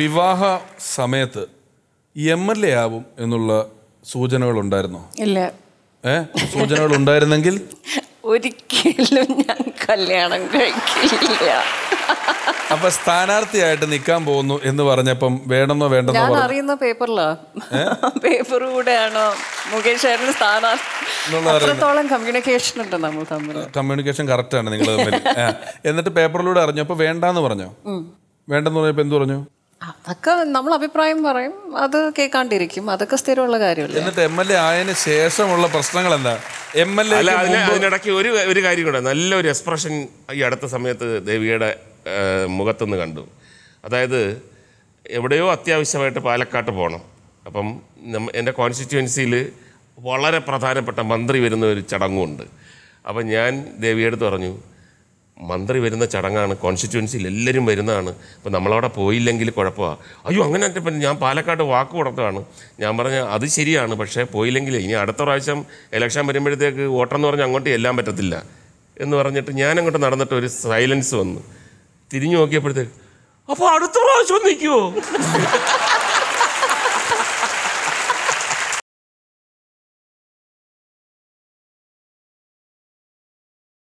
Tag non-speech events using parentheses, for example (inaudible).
വിവാഹ സമയത്ത് M L A ആവും എന്നുള്ള സൂചനകൾ ഉണ്ടായിരുന്നോ ഇല്ല ഏ സൂചനകൾ ഉണ്ടായിരുന്നെങ്കിൽ (laughs) ഒരിക്കലും ഞാൻ കല്യാണം കഴിക്കില്ല അപ്പൊ സ്ഥാനാർത്ഥിയായിട്ട് നിൽക്കാൻ പോകുന്നു എന്ന് പറഞ്ഞപ്പം വേണമെന്നോ വേണ്ടെന്നോ ഞാൻ അറിയുന്ന പേപ്പറിലാ (laughs) പേപ്പർ കൂടെയാണോ മുകേഷ് സ്ഥാനാർത്ഥി കമ്മ്യൂണിക്കേഷൻ ഉണ്ട് നമ്മൾ തമ്മിൽ കമ്മ്യൂണിക്കേഷൻ കറക്റ്റ് ആണ് നിങ്ങൾ തമ്മിൽ എന്നിട്ട് പേപ്പറിലൂടെ അറിഞ്ഞു അപ്പൊ വേണ്ടെന്ന് പറഞ്ഞോ വേണ്ടെന്ന് പറഞ്ഞപ്പോ എന്ത് പറഞ്ഞു അതൊക്കെ നമ്മൾ അഭിപ്രായം പറയും അത് കേൾക്കാണ്ടിരിക്കും അതൊക്കെ സ്ഥിരമുള്ള കാര്യമല്ല എന്നിട്ട് എം എൽ എ ആയതിനു ശേഷമുള്ള പ്രശ്നങ്ങൾ എന്താ എം എൽ എ അതിനിടയ്ക്ക് ഒരു ഒരു കാര്യം കൂടെ നല്ലൊരു എക്സ്പ്രഷൻ ഈ അടുത്ത സമയത്ത് ദേവിയുടെ മുഖത്തുനിന്ന് കണ്ടു അതായത് എവിടെയോ അത്യാവശ്യമായിട്ട് പാലക്കാട്ട് പോകണം അപ്പം എൻ്റെ കോൺസ്റ്റിറ്റ്യുവൻസിയിൽ വളരെ പ്രധാനപ്പെട്ട മന്ത്രി വരുന്ന ഒരു ചടങ്ങുണ്ട് അപ്പം ഞാൻ ദേവിയെടുത്ത് പറഞ്ഞു മന്ത്രി വരുന്ന ചടങ്ങാണ് കോൺസ്റ്റിറ്റ്യുവൻസിയിൽ എല്ലാവരും വരുന്നതാണ് അപ്പോൾ നമ്മളവിടെ പോയില്ലെങ്കിൽ കുഴപ്പമാണ് അയ്യോ അങ്ങനെ പറ്റും ഞാൻ പാലക്കാട് വാക്ക് കൊടുത്തതാണ് ഞാൻ പറഞ്ഞ അത് ശരിയാണ് പക്ഷേ പോയില്ലെങ്കിൽ ഇനി അടുത്ത പ്രാവശ്യം എലക്ഷൻ വരുമ്പോഴത്തേക്ക് വോട്ടെന്ന് പറഞ്ഞാൽ അങ്ങോട്ട് എല്ലാം പറ്റത്തില്ല എന്ന് പറഞ്ഞിട്ട് ഞാൻ അങ്ങോട്ട് നടന്നിട്ട് ഒരു സൈലൻസ് വന്നു തിരിഞ്ഞു നോക്കിയപ്പോഴത്തേക്ക് അപ്പോൾ അടുത്ത പ്രാവശ്യം നിൽക്കുമോ